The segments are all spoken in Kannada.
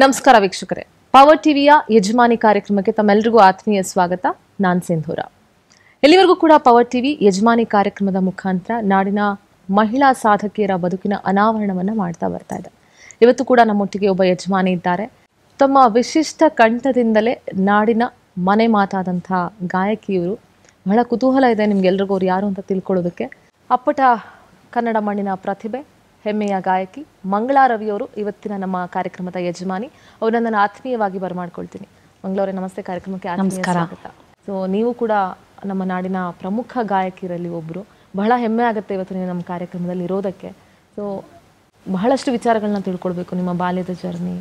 ನಮಸ್ಕಾರ ವೀಕ್ಷಕರೇ ಪವರ್ ಟಿವಿಯ ಯಜಮಾನಿ ಕಾರ್ಯಕ್ರಮಕ್ಕೆ ತಮ್ಮೆಲ್ಲರಿಗೂ ಆತ್ಮೀಯ ಸ್ವಾಗತ ನಾನ್ ಸಿಂಧೂರ ಎಲ್ಲಿವರೆಗೂ ಕೂಡ ಪವರ್ ಟಿವಿ ಯಜಮಾನಿ ಕಾರ್ಯಕ್ರಮದ ಮುಖಾಂತರ ನಾಡಿನ ಮಹಿಳಾ ಸಾಧಕಿಯರ ಬದುಕಿನ ಅನಾವರಣವನ್ನು ಮಾಡ್ತಾ ಬರ್ತಾ ಇದೆ ಇವತ್ತು ಕೂಡ ನಮ್ಮೊಟ್ಟಿಗೆ ಒಬ್ಬ ಯಜಮಾನಿ ಇದ್ದಾರೆ ತಮ್ಮ ವಿಶಿಷ್ಟ ಕಂಠದಿಂದಲೇ ನಾಡಿನ ಮನೆ ಮಾತಾದಂತಹ ಗಾಯಕಿಯವರು ಬಹಳ ಕುತೂಹಲ ಇದೆ ನಿಮ್ಗೆಲ್ರಿಗೂ ಅವ್ರು ಯಾರು ಅಂತ ತಿಳ್ಕೊಳ್ಳೋದಕ್ಕೆ ಅಪ್ಪಟ ಕನ್ನಡ ಮಣ್ಣಿನ ಪ್ರತಿಭೆ ಹೆಮ್ಮೆಯ ಗಾಯಕಿ ಮಂಗಳಾ ರವಿಯವರು ಇವತ್ತಿನ ನಮ್ಮ ಕಾರ್ಯಕ್ರಮದ ಯಜಮಾನಿ ಅವರನ್ನು ನಾನು ಆತ್ಮೀಯವಾಗಿ ಬರಮಾಡ್ಕೊಳ್ತೀನಿ ಮಂಗಳವರೇ ನಮಸ್ತೆ ಕಾರ್ಯಕ್ರಮಕ್ಕೆ ನಮಸ್ಕಾರ ಸೊ ನೀವು ಕೂಡ ನಮ್ಮ ನಾಡಿನ ಪ್ರಮುಖ ಗಾಯಕಿರಲ್ಲಿ ಒಬ್ಬರು ಬಹಳ ಹೆಮ್ಮೆ ಆಗುತ್ತೆ ಇವತ್ತು ನೀವು ನಮ್ಮ ಕಾರ್ಯಕ್ರಮದಲ್ಲಿ ಇರೋದಕ್ಕೆ ಸೊ ಬಹಳಷ್ಟು ವಿಚಾರಗಳನ್ನ ತಿಳ್ಕೊಳ್ಬೇಕು ನಿಮ್ಮ ಬಾಲ್ಯದ ಜರ್ನಿ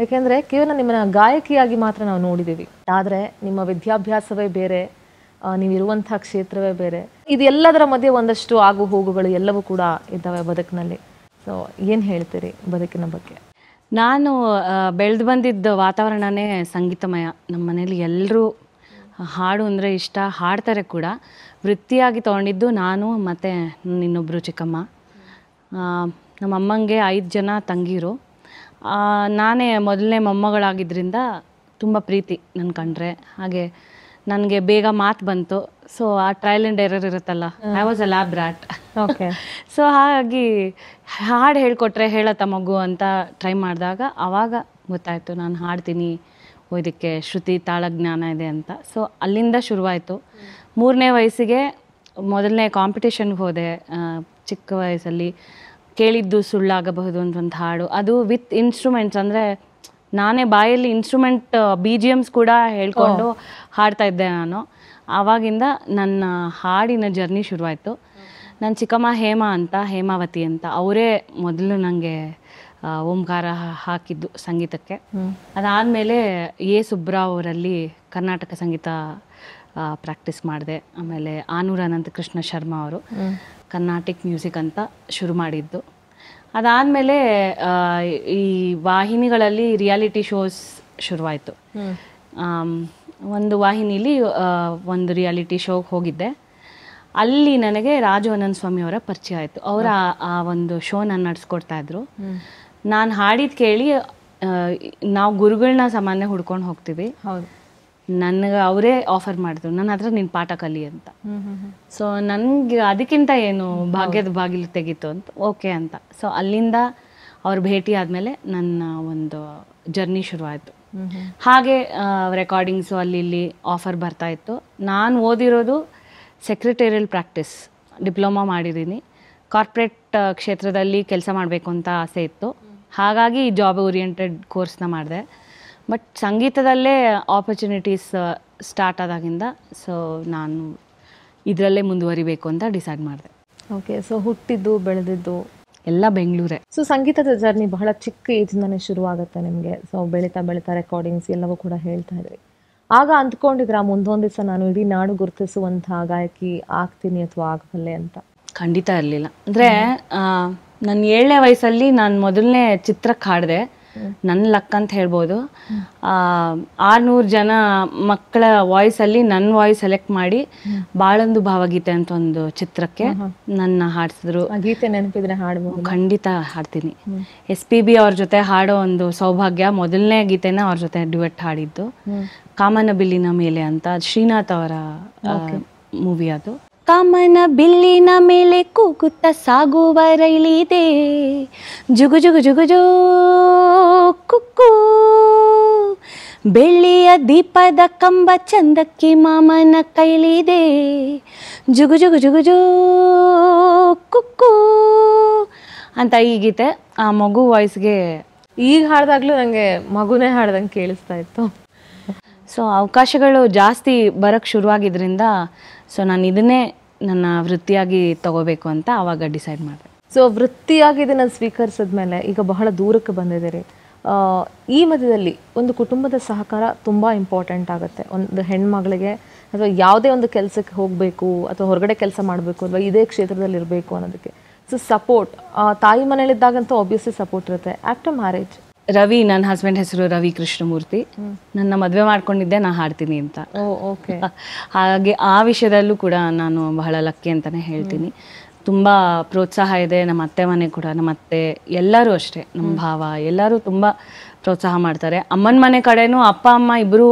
ಯಾಕೆಂದರೆ ಕೇವಲ ನಿಮ್ಮನ್ನ ಗಾಯಕಿಯಾಗಿ ಮಾತ್ರ ನಾವು ನೋಡಿದ್ದೀವಿ ಆದರೆ ನಿಮ್ಮ ವಿದ್ಯಾಭ್ಯಾಸವೇ ಬೇರೆ ನೀವಿರುವಂಥ ಕ್ಷೇತ್ರವೇ ಬೇರೆ ಇದೆಲ್ಲದರ ಮಧ್ಯೆ ಒಂದಷ್ಟು ಆಗು ಹೋಗುಗಳು ಎಲ್ಲವೂ ಕೂಡ ಇದ್ದಾವೆ ಬದುಕಿನಲ್ಲಿ ಸೊ ಏನು ಹೇಳ್ತೀರಿ ಬದುಕಿನ ಬಗ್ಗೆ ನಾನು ಬೆಳೆದು ಬಂದಿದ್ದ ವಾತಾವರಣನೇ ಸಂಗೀತಮಯ ನಮ್ಮ ಮನೇಲಿ ಎಲ್ಲರೂ ಹಾಡು ಅಂದರೆ ಇಷ್ಟ ಹಾಡ್ತಾರೆ ಕೂಡ ವೃತ್ತಿಯಾಗಿ ತೊಗೊಂಡಿದ್ದು ನಾನು ಮತ್ತು ಇನ್ನೊಬ್ಬರು ಚಿಕ್ಕಮ್ಮ ನಮ್ಮ ಅಮ್ಮಂಗೆ ಐದು ಜನ ತಂಗೀರು ನಾನೇ ಮೊದಲನೇ ಮೊಮ್ಮಗಳಾಗಿದ್ದರಿಂದ ತುಂಬ ಪ್ರೀತಿ ನನ್ನ ಕಂಡ್ರೆ ಹಾಗೆ ನನಗೆ ಬೇಗ ಮಾತು ಬಂತು ಸೊ ಆ ಟ್ರಯಲ್ ಆ್ಯಂಡ್ ಎರರ್ ಇರುತ್ತಲ್ಲ I was a lab so ಹಾಗಾಗಿ ಹಾಡು ಹೇಳ್ಕೊಟ್ರೆ ಹೇಳತ್ತ ಮಗು ಅಂತ ಟ್ರೈ ಮಾಡಿದಾಗ ಅವಾಗ ಗೊತ್ತಾಯಿತು ನಾನು ಹಾಡ್ತೀನಿ ಇದಕ್ಕೆ ಶ್ರುತಿ ತಾಳಜ್ಞಾನ ಇದೆ ಅಂತ ಸೊ ಅಲ್ಲಿಂದ ಶುರುವಾಯಿತು ಮೂರನೇ ವಯಸ್ಸಿಗೆ ಮೊದಲನೇ ಕಾಂಪಿಟೇಷನ್ಗೆ ಹೋದೆ ಚಿಕ್ಕ ವಯಸ್ಸಲ್ಲಿ ಕೇಳಿದ್ದು ಸುಳ್ಳಾಗಬಹುದು ಅಂತ ಹಾಡು ಅದು ವಿತ್ ಇನ್ಸ್ಟ್ರೂಮೆಂಟ್ಸ್ ಅಂದರೆ ನಾನೇ ಬಾಯಲ್ಲಿ ಇನ್ಸ್ಟ್ರೂಮೆಂಟ್ ಬಿ ಜಿ ಎಮ್ಸ್ ಕೂಡ ಹೇಳ್ಕೊಂಡು ಹಾಡ್ತಾ ಇದ್ದೆ ನಾನು ಆವಾಗಿಂದ ನನ್ನ ಹಾಡಿನ ಜರ್ನಿ ಶುರುವಾಯಿತು ನನ್ನ ಚಿಕ್ಕಮ್ಮ ಹೇಮಾ ಅಂತ ಹೇಮಾವತಿ ಅಂತ ಅವರೇ ಮೊದಲು ನನಗೆ ಓಂಕಾರ ಹಾಕಿದ್ದು ಸಂಗೀತಕ್ಕೆ ಅದಾದಮೇಲೆ ಎ ಸುಬ್ರಾವ್ ಅವರಲ್ಲಿ ಕರ್ನಾಟಕ ಸಂಗೀತ ಪ್ರಾಕ್ಟೀಸ್ ಮಾಡಿದೆ ಆಮೇಲೆ ಆನೂರ ಅನಂತ ಕೃಷ್ಣ ಶರ್ಮಾ ಅವರು ಕರ್ನಾಟಿಕ್ ಮ್ಯೂಸಿಕ್ ಅಂತ ಶುರು ಮಾಡಿದ್ದು ಅದಾದಮೇಲೆ ಈ ವಾಹಿನಿಗಳಲ್ಲಿ ರಿಯಾಲಿಟಿ ಶೋಸ್ ಶುರುವಾಯಿತು ಒಂದು ವಾಹಿನಿಲಿ ಒಂದು ರಿಯಾಲಿಟಿ ಶೋಗೆ ಹೋಗಿದ್ದೆ ಅಲ್ಲಿ ನನಗೆ ರಾಜವನಂದ ಸ್ವಾಮಿ ಅವರ ಪರಿಚಯ ಆಯಿತು ಅವರ ಆ ಒಂದು ಶೋನ ನಡೆಸ್ಕೊಡ್ತಾ ಇದ್ರು ನಾನು ಹಾಡಿದ ಕೇಳಿ ನಾವು ಗುರುಗಳನ್ನ ಸಾಮಾನ್ಯ ಹುಡ್ಕೊಂಡು ಹೋಗ್ತೀವಿ ನನಗೆ ಅವರೇ ಆಫರ್ ಮಾಡಿದ್ರು ನನ್ನ ಹತ್ರ ನಿನ್ನ ಪಾಠ ಕಲಿ ಅಂತ ಸೊ ನನಗೆ ಅದಕ್ಕಿಂತ ಏನು ಭಾಗ್ಯದ ಬಾಗಿಲು ತೆಗೀತು ಅಂತ ಓಕೆ ಅಂತ ಸೊ ಅಲ್ಲಿಂದ ಅವ್ರ ಭೇಟಿ ಆದಮೇಲೆ ನನ್ನ ಒಂದು ಜರ್ನಿ ಶುರುವಾಯಿತು ಹಾಗೆ ರೆಕಾರ್ಡಿಂಗ್ಸು ಅಲ್ಲಿ ಇಲ್ಲಿ ಆಫರ್ ಬರ್ತಾ ಇತ್ತು ನಾನು ಓದಿರೋದು ಸೆಕ್ರೆಟೇರಿಯಲ್ ಪ್ರಾಕ್ಟೀಸ್ ಡಿಪ್ಲೊಮಾ ಮಾಡಿದ್ದೀನಿ ಕಾರ್ಪೊರೇಟ್ ಕ್ಷೇತ್ರದಲ್ಲಿ ಕೆಲಸ ಮಾಡಬೇಕು ಅಂತ ಆಸೆ ಇತ್ತು ಹಾಗಾಗಿ ಈ ಜಾಬ್ ಓರಿಯೆಂಟೆಡ್ ಕೋರ್ಸ್ನ ಮಾಡಿದೆ ಬಟ್ ಸಂಗೀತದಲ್ಲೇ ಆಪರ್ಚುನಿಟೀಸ್ ಸ್ಟಾರ್ಟ್ ಆದಾಗಿಂದ ಸೊ ನಾನು ಇದರಲ್ಲೇ ಮುಂದುವರಿಬೇಕು ಅಂತ ಡಿಸೈಡ್ ಮಾಡಿದೆ ಓಕೆ ಸೊ ಹುಟ್ಟಿದ್ದು ಬೆಳೆದಿದ್ದು ಎಲ್ಲ ಬೆಂಗಳೂರೇ ಸೊ ಸಂಗೀತದ ಜರ್ನಿ ಬಹಳ ಚಿಕ್ಕ ಏಜ್ನೇ ಶುರುವಾಗುತ್ತೆ ನಿಮಗೆ ಸೊ ಬೆಳೀತಾ ಬೆಳೀತಾ ರೆಕಾರ್ಡಿಂಗ್ಸ್ ಎಲ್ಲವೂ ಕೂಡ ಹೇಳ್ತಾ ಇದ್ದೀವಿ ಆಗ ಅಂದ್ಕೊಂಡಿದ್ರ ಮುಂದೊಂದು ದಿವಸ ನಾನು ಇಡೀ ನಾಡು ಗುರುತಿಸುವಂತಹ ಗಾಯಕಿ ಆಗ್ತೀನಿ ಅಥವಾ ಆಗಬಲ್ಲೆ ಅಂತ ಖಂಡಿತ ಇರಲಿಲ್ಲ ಅಂದ್ರೆ ನನ್ನ ಏಳನೇ ವಯಸ್ಸಲ್ಲಿ ನಾನು ಮೊದಲನೇ ಚಿತ್ರಕ್ಕೆ ಹಾಡಿದೆ ನನ್ನ ಲಕ್ ಅಂತ ಹೇಳ್ಬೋದು ಆರ್ನೂರು ಜನ ಮಕ್ಕಳ ಅಲ್ಲಿ ನನ್ನ ವಾಯ್ಸ್ ಸೆಲೆಕ್ಟ್ ಮಾಡಿ ಬಾಳೊಂದು ಭಾವಗೀತೆ ಅಂತ ಒಂದು ಚಿತ್ರಕ್ಕೆ ನನ್ನ ಹಾಡಿಸಿದ್ರು ಗೀತೆ ನೆನಪಿದ್ರೆ ಹಾಡಬಹುದು ಖಂಡಿತ ಹಾಡ್ತೀನಿ ಎಸ್ ಪಿ ಬಿ ಅವ್ರ ಜೊತೆ ಹಾಡೋ ಒಂದು ಸೌಭಾಗ್ಯ ಮೊದಲನೇ ಗೀತೆನ ಅವ್ರ ಜೊತೆ ಡ್ಯುವೆಟ್ ಹಾಡಿದ್ದು ಕಾಮನ ಬಿಲ್ಲಿನ ಮೇಲೆ ಅಂತ ಶ್ರೀನಾಥ್ ಅವರ ಮೂವಿ ಅದು ಕಾಮನ ಬಿಲ್ಲಿನ ಮೇಲೆ ಕೂಗುತ್ತ ಸಾಗುವ ರೈಲಿದೆ ಜುಗು ಜುಗು ಜುಗು ಕುಕ್ಕು ಬೆಳ್ಳಿಯ ದೀಪದ ಕಂಬ ಚಂದಕ್ಕೆ ಮಾಮನ ಕೈಲಿದೆ ಜುಗು ಜುಗು ಜುಗು ಕುಕ್ಕು ಅಂತ ಈ ಗೀತೆ ಆ ಮಗು ವಾಯ್ಸ್ಗೆ ಈಗ ಹಾಡ್ದಾಗ್ಲೂ ನನಗೆ ಮಗುನೇ ಹಾಡ್ದಂಗೆ ಕೇಳಿಸ್ತಾ ಇತ್ತು ಸೊ ಅವಕಾಶಗಳು ಜಾಸ್ತಿ ಬರೋಕ್ಕೆ ಶುರುವಾಗಿದ್ದರಿಂದ ಸೊ ನಾನು ಇದನ್ನೇ ನನ್ನ ವೃತ್ತಿಯಾಗಿ ತಗೋಬೇಕು ಅಂತ ಆವಾಗ ಡಿಸೈಡ್ ಮಾಡಿದೆ ಸೊ ವೃತ್ತಿಯಾಗಿ ಇದನ್ನು ಸ್ವೀಕರಿಸಿದ ಮೇಲೆ ಈಗ ಬಹಳ ದೂರಕ್ಕೆ ಬಂದಿದ್ದೀರಿ ಈ ಮಧ್ಯದಲ್ಲಿ ಒಂದು ಕುಟುಂಬದ ಸಹಕಾರ ತುಂಬ ಇಂಪಾರ್ಟೆಂಟ್ ಆಗುತ್ತೆ ಒಂದು ಹೆಣ್ಮಗಳಿಗೆ ಅಥವಾ ಯಾವುದೇ ಒಂದು ಕೆಲಸಕ್ಕೆ ಹೋಗಬೇಕು ಅಥವಾ ಹೊರಗಡೆ ಕೆಲಸ ಮಾಡಬೇಕು ಅಥವಾ ಇದೇ ಕ್ಷೇತ್ರದಲ್ಲಿ ಇರಬೇಕು ಅನ್ನೋದಕ್ಕೆ ಸೊ ಸಪೋರ್ಟ್ ತಾಯಿ ಮನೇಲಿದ್ದಾಗಂತೂ ಆಬ್ವಿಯಸ್ಲಿ ಸಪೋರ್ಟ್ ಇರುತ್ತೆ ಆಫ್ಟರ್ ಮ್ಯಾರೇಜ್ ರವಿ ನನ್ನ ಹಸ್ಬೆಂಡ್ ಹೆಸರು ರವಿ ಕೃಷ್ಣಮೂರ್ತಿ ನನ್ನ ಮದುವೆ ಮಾಡ್ಕೊಂಡಿದ್ದೆ ನಾ ಹಾಡ್ತೀನಿ ಅಂತ ಹಾಗೆ ಆ ವಿಷಯದಲ್ಲೂ ಕೂಡ ನಾನು ಬಹಳ ಲಕ್ಕಿ ಅಂತಾನೆ ಹೇಳ್ತೀನಿ ತುಂಬ ಪ್ರೋತ್ಸಾಹ ಇದೆ ನಮ್ಮ ಅತ್ತೆ ಮನೆ ಕೂಡ ನಮ್ಮ ಅತ್ತೆ ಎಲ್ಲರೂ ಅಷ್ಟೇ ನಮ್ಮ ಭಾವ ಎಲ್ಲರೂ ತುಂಬ ಪ್ರೋತ್ಸಾಹ ಮಾಡ್ತಾರೆ ಅಮ್ಮನ ಮನೆ ಕಡೆನೂ ಅಪ್ಪ ಅಮ್ಮ ಇಬ್ಬರು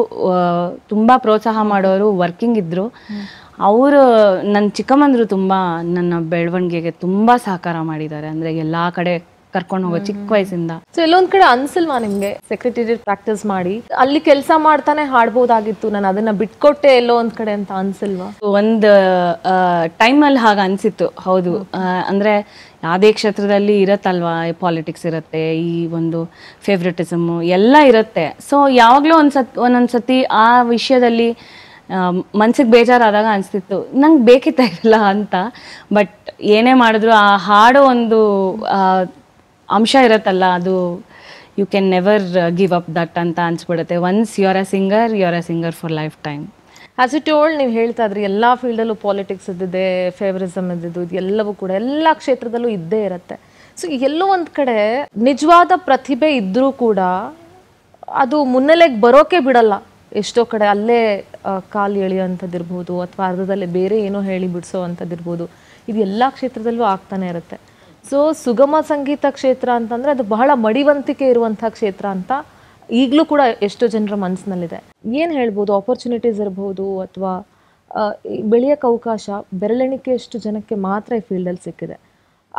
ತುಂಬ ಪ್ರೋತ್ಸಾಹ ಮಾಡೋರು ವರ್ಕಿಂಗ್ ಇದ್ರು ಅವರು ನನ್ನ ಚಿಕ್ಕಮ್ಮಂದರು ತುಂಬ ನನ್ನ ಬೆಳವಣಿಗೆಗೆ ತುಂಬ ಸಹಕಾರ ಮಾಡಿದ್ದಾರೆ ಅಂದರೆ ಎಲ್ಲ ಕಡೆ ಕರ್ಕೊಂಡು ಹೋಗೋ ಚಿಕ್ಕ ವಯಸ್ಸಿಂದ ಸೊ ಎಲ್ಲೊಂದ್ ಕಡೆ ಅನ್ಸಿಲ್ವಾ ನಿಮ್ಗೆ ಸೆಕ್ರೆಟರಿ ಪ್ರಾಕ್ಟೀಸ್ ಮಾಡಿ ಅಲ್ಲಿ ಕೆಲಸ ಮಾಡ್ತಾನೆ ಹಾಡ್ಬೋದಾಗಿತ್ತು ನಾನು ಅದನ್ನ ಬಿಟ್ಕೊಟ್ಟೆ ಎಲ್ಲೋ ಒಂದ್ ಕಡೆ ಅಂತ ಅನ್ಸಿಲ್ವಾ ಒಂದು ಟೈಮ್ ಅಲ್ಲಿ ಹಾಗೆ ಅನ್ಸಿತ್ತು ಹೌದು ಅಂದ್ರೆ ಯಾವುದೇ ಕ್ಷೇತ್ರದಲ್ಲಿ ಇರತ್ತಲ್ವಾ ಪಾಲಿಟಿಕ್ಸ್ ಇರುತ್ತೆ ಈ ಒಂದು ಫೇವ್ರೆಟಿಸಮ್ ಎಲ್ಲ ಇರುತ್ತೆ ಸೊ ಯಾವಾಗ್ಲೂ ಒಂದ್ಸತ್ ಒಂದೊಂದ್ಸತಿ ಆ ವಿಷಯದಲ್ಲಿ ಮನ್ಸಿಗೆ ಬೇಜಾರಾದಾಗ ಅನಿಸ್ತಿತ್ತು ನಂಗೆ ಬೇಕಿತ್ತ ಇರಲ್ಲ ಅಂತ ಬಟ್ ಏನೇ ಮಾಡಿದ್ರು ಆ ಹಾಡೋ ಒಂದು ಅಂಶ ಇರತ್ತಲ್ಲ ಅದು you can never give up that ಅಂತ ಅನ್ಸ್ಬಿಡುತ್ತೆ once you are a singer you are a singer for life time as it old ನೀವು ಹೇಳ್ತಾ ಇದ್ರಿ ಎಲ್ಲ ಫೀಲ್ಡಲ್ಲೂ ಪಾಲಿಟಿಕ್ಸ್ ಇದ್ದಿದೆ ಫೇವರಿಸಮ್ ಇದ್ದಿದ್ದು ಇದೆಲ್ಲವೂ ಕೂಡ ಎಲ್ಲ ಕ್ಷೇತ್ರದಲ್ಲೂ ಇದ್ದೇ ಇರುತ್ತೆ ಸೊ ಎಲ್ಲೋ ಒಂದು ಕಡೆ ನಿಜವಾದ ಪ್ರತಿಭೆ ಇದ್ದರೂ ಕೂಡ ಅದು ಮುನ್ನೆಲೆಗೆ ಬರೋಕೆ ಬಿಡಲ್ಲ ಎಷ್ಟೋ ಕಡೆ ಅಲ್ಲೇ ಕಾಲು ಇರ್ಬೋದು ಅಥವಾ ಅರ್ಧದಲ್ಲೇ ಬೇರೆ ಏನೋ ಹೇಳಿ ಬಿಡಿಸೋ ಇರ್ಬೋದು ಇದು ಎಲ್ಲ ಕ್ಷೇತ್ರದಲ್ಲೂ ಆಗ್ತಾನೆ ಇರುತ್ತೆ ಸೊ ಸುಗಮ ಸಂಗೀತ ಕ್ಷೇತ್ರ ಅಂತಂದರೆ ಅದು ಬಹಳ ಮಡಿವಂತಿಕೆ ಇರುವಂಥ ಕ್ಷೇತ್ರ ಅಂತ ಈಗಲೂ ಕೂಡ ಎಷ್ಟೋ ಜನರ ಮನಸ್ಸಿನಲ್ಲಿದೆ ಏನು ಹೇಳ್ಬೋದು ಆಪರ್ಚುನಿಟೀಸ್ ಇರ್ಬೋದು ಅಥವಾ ಬೆಳೆಯೋಕ್ಕೆ ಅವಕಾಶ ಬೆರಳೆಣಿಕೆಯಷ್ಟು ಜನಕ್ಕೆ ಮಾತ್ರ ಈ ಫೀಲ್ಡಲ್ಲಿ ಸಿಕ್ಕಿದೆ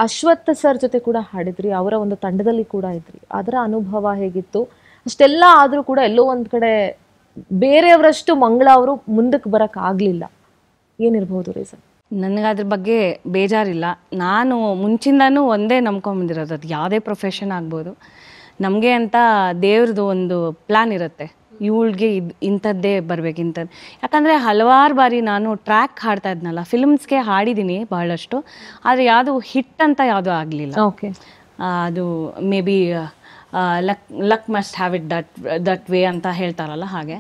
ಅಶ್ವತ್ಥ ಸರ್ ಜೊತೆ ಕೂಡ ಹಾಡಿದ್ರಿ ಅವರ ಒಂದು ತಂಡದಲ್ಲಿ ಕೂಡ ಇದ್ರಿ ಅದರ ಅನುಭವ ಹೇಗಿತ್ತು ಅಷ್ಟೆಲ್ಲ ಆದರೂ ಕೂಡ ಎಲ್ಲೋ ಒಂದು ಕಡೆ ಬೇರೆಯವರಷ್ಟು ಮಂಗಳ ಅವರು ಮುಂದಕ್ಕೆ ಬರೋಕ್ಕಾಗಲಿಲ್ಲ ಏನಿರ್ಬೋದು ರೀಸನ್ ನನಗೆ ಅದ್ರ ಬಗ್ಗೆ ಬೇಜಾರಿಲ್ಲ ನಾನು ಮುಂಚಿಂದನೂ ಒಂದೇ ನಂಬ್ಕೊಂಬಂದಿರೋದು ಅದು ಯಾವುದೇ ಪ್ರೊಫೆಷನ್ ಆಗ್ಬೋದು ನಮಗೆ ಅಂತ ದೇವ್ರದ್ದು ಒಂದು ಪ್ಲ್ಯಾನ್ ಇರುತ್ತೆ ಇವಳಿಗೆ ಇದು ಇಂಥದ್ದೇ ಬರಬೇಕು ಇಂಥದ್ದು ಯಾಕಂದರೆ ಹಲವಾರು ಬಾರಿ ನಾನು ಟ್ರ್ಯಾಕ್ ಹಾಡ್ತಾ ಇದ್ನಲ್ಲ ಫಿಲ್ಮ್ಸ್ಗೆ ಹಾಡಿದ್ದೀನಿ ಬಹಳಷ್ಟು ಆದರೆ ಯಾವುದು ಹಿಟ್ ಅಂತ ಯಾವುದೂ ಆಗಲಿಲ್ಲ ಓಕೆ ಅದು maybe luck luck must have it that that way ಅಂತ ಹೇಳ್ತಾರಲ್ಲ ಹಾಗೆ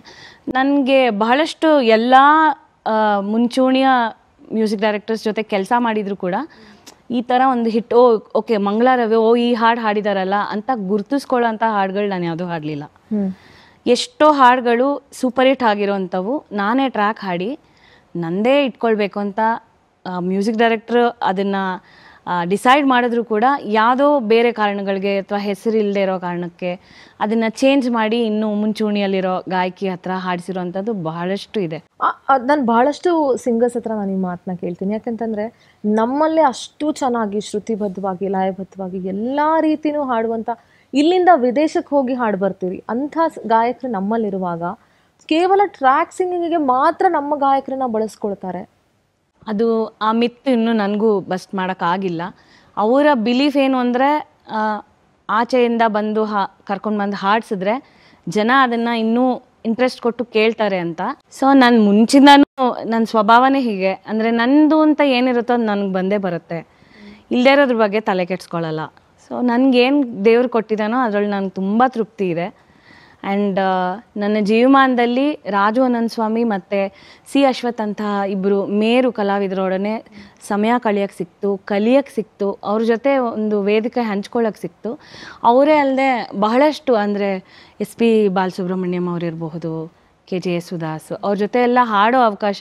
ನನಗೆ ಬಹಳಷ್ಟು ಎಲ್ಲ ಮುಂಚೂಣಿಯ ಮ್ಯೂಸಿಕ್ ಡೈರೆಕ್ಟರ್ಸ್ ಜೊತೆ ಕೆಲಸ ಮಾಡಿದ್ರು ಕೂಡ ಈ ಥರ ಒಂದು ಹಿಟ್ ಓ ಓಕೆ ಮಂಗಳ ಓ ಈ ಹಾಡು ಹಾಡಿದಾರಲ್ಲ ಅಂತ ಗುರ್ತಿಸ್ಕೊಳ್ಳೋ ಅಂಥ ಹಾಡುಗಳು ನಾನು ಯಾವುದೂ ಹಾಡಲಿಲ್ಲ ಎಷ್ಟೋ ಹಾಡುಗಳು ಸೂಪರ್ ಹಿಟ್ ಅಂಥವು ನಾನೇ ಟ್ರ್ಯಾಕ್ ಹಾಡಿ ನಂದೇ ಇಟ್ಕೊಳ್ಬೇಕು ಅಂತ ಮ್ಯೂಸಿಕ್ ಡೈರೆಕ್ಟ್ರ್ ಅದನ್ನು ಡಿಸೈಡ್ ಮಾಡಿದ್ರೂ ಕೂಡ ಯಾವುದೋ ಬೇರೆ ಕಾರಣಗಳಿಗೆ ಅಥವಾ ಹೆಸರಿಲ್ಲದೆ ಇರೋ ಕಾರಣಕ್ಕೆ ಅದನ್ನು ಚೇಂಜ್ ಮಾಡಿ ಇನ್ನೂ ಮುಂಚೂಣಿಯಲ್ಲಿರೋ ಗಾಯಕಿ ಹತ್ರ ಹಾಡಿಸಿರೋವಂಥದ್ದು ಬಹಳಷ್ಟು ಇದೆ ನಾನು ಬಹಳಷ್ಟು ಸಿಂಗರ್ಸ್ ಹತ್ರ ನಾನು ಈ ಮಾತನ್ನ ಕೇಳ್ತೀನಿ ಯಾಕಂತಂದರೆ ನಮ್ಮಲ್ಲೇ ಅಷ್ಟು ಚೆನ್ನಾಗಿ ಶ್ರುತಿಬದ್ಧವಾಗಿ ಲಯಬದ್ಧವಾಗಿ ಎಲ್ಲ ರೀತಿಯೂ ಹಾಡುವಂಥ ಇಲ್ಲಿಂದ ವಿದೇಶಕ್ಕೆ ಹೋಗಿ ಹಾಡು ಬರ್ತೀವಿ ಅಂಥ ಗಾಯಕರು ನಮ್ಮಲ್ಲಿರುವಾಗ ಕೇವಲ ಟ್ರ್ಯಾಕ್ ಸಿಂಗಿಂಗಿಗೆ ಮಾತ್ರ ನಮ್ಮ ಗಾಯಕರನ್ನ ಬಳಸ್ಕೊಳ್ತಾರೆ ಅದು ಆ ಮಿತ್ ಇನ್ನೂ ನನಗೂ ಬಸ್ಟ್ ಮಾಡೋಕ್ಕಾಗಿಲ್ಲ ಅವರ ಬಿಲೀಫ್ ಏನು ಅಂದರೆ ಆಚೆಯಿಂದ ಬಂದು ಹಾ ಕರ್ಕೊಂಡು ಬಂದು ಹಾಡಿಸಿದ್ರೆ ಜನ ಅದನ್ನು ಇನ್ನೂ ಇಂಟ್ರೆಸ್ಟ್ ಕೊಟ್ಟು ಕೇಳ್ತಾರೆ ಅಂತ ಸೊ ನಾನು ಮುಂಚಿನೂ ನನ್ನ ಸ್ವಭಾವನೇ ಹೀಗೆ ಅಂದರೆ ನಂದು ಅಂತ ಏನಿರುತ್ತೋ ಅದು ನನಗೆ ಬಂದೇ ಬರುತ್ತೆ ಇಲ್ಲದೇ ಇರೋದ್ರ ಬಗ್ಗೆ ತಲೆ ಕೆಡ್ಸ್ಕೊಳ್ಳಲ್ಲ ಸೊ ನನಗೇನು ದೇವ್ರು ಕೊಟ್ಟಿದ್ದಾನೋ ಅದರಲ್ಲಿ ನನಗೆ ತುಂಬ ತೃಪ್ತಿ ಇದೆ ಆ್ಯಂಡ್ uh, ನನ್ನ ಜೀವಮಾನದಲ್ಲಿ ರಾಜು ಅನಂತ ಸ್ವಾಮಿ ಮತ್ತು ಸಿ ಅಶ್ವಥ್ ಅಂತಹ ಇಬ್ಬರು ಮೇರು ಕಲಾವಿದರೊಡನೆ ಸಮಯ ಕಳಿಯೋಕ್ಕೆ ಸಿಕ್ತು ಕಲಿಯೋಕ್ಕೆ ಸಿಕ್ತು ಅವ್ರ ಜೊತೆ ಒಂದು ವೇದಿಕೆ ಹಂಚ್ಕೊಳ್ಳೋಕೆ ಸಿಕ್ತು ಅವರೇ ಅಲ್ಲದೆ ಬಹಳಷ್ಟು ಅಂದರೆ ಎಸ್ ಪಿ ಬಾಲಸುಬ್ರಹ್ಮಣ್ಯಂ ಅವರಿರಬಹುದು ಕೆ ಜೆ ಯೇಸುದಾಸ್ ಅವ್ರ ಜೊತೆ ಎಲ್ಲ ಹಾಡೋ ಅವಕಾಶ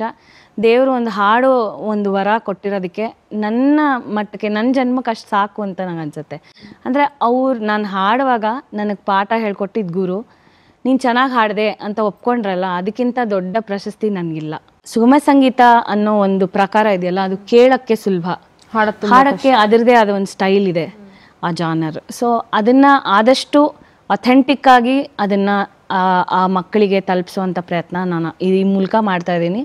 ದೇವರು ಒಂದು ಹಾಡೋ ಒಂದು ವರ ಕೊಟ್ಟಿರೋದಕ್ಕೆ ನನ್ನ ಮಟ್ಟಕ್ಕೆ ನನ್ನ ಜನ್ಮಕ್ಕೆ ಅಷ್ಟು ಸಾಕು ಅಂತ ನನಗೆ ಅನ್ಸುತ್ತೆ ಅಂದರೆ ಅವ್ರು ನಾನು ಹಾಡುವಾಗ ನನಗೆ ಪಾಠ ಹೇಳ್ಕೊಟ್ಟಿದ್ದ ಗುರು ನೀನು ಚೆನ್ನಾಗಿ ಹಾಡಿದೆ ಅಂತ ಒಪ್ಕೊಂಡ್ರಲ್ಲ ಅದಕ್ಕಿಂತ ದೊಡ್ಡ ಪ್ರಶಸ್ತಿ ನನಗಿಲ್ಲ ಸುಗಮ ಸಂಗೀತ ಅನ್ನೋ ಒಂದು ಪ್ರಕಾರ ಇದೆಯಲ್ಲ ಅದು ಕೇಳಕ್ಕೆ ಸುಲಭ ಹಾಡಕ್ಕೆ ಅದರದೇ ಆದ ಒಂದು ಸ್ಟೈಲ್ ಇದೆ ಆ ಜಾನರ್ ಸೊ ಅದನ್ನು ಆದಷ್ಟು ಅಥೆಂಟಿಕ್ ಆಗಿ ಅದನ್ನು ಆ ಮಕ್ಕಳಿಗೆ ತಲುಪಿಸುವಂಥ ಪ್ರಯತ್ನ ನಾನು ಈ ಮೂಲಕ ಮಾಡ್ತಾ ಇದ್ದೀನಿ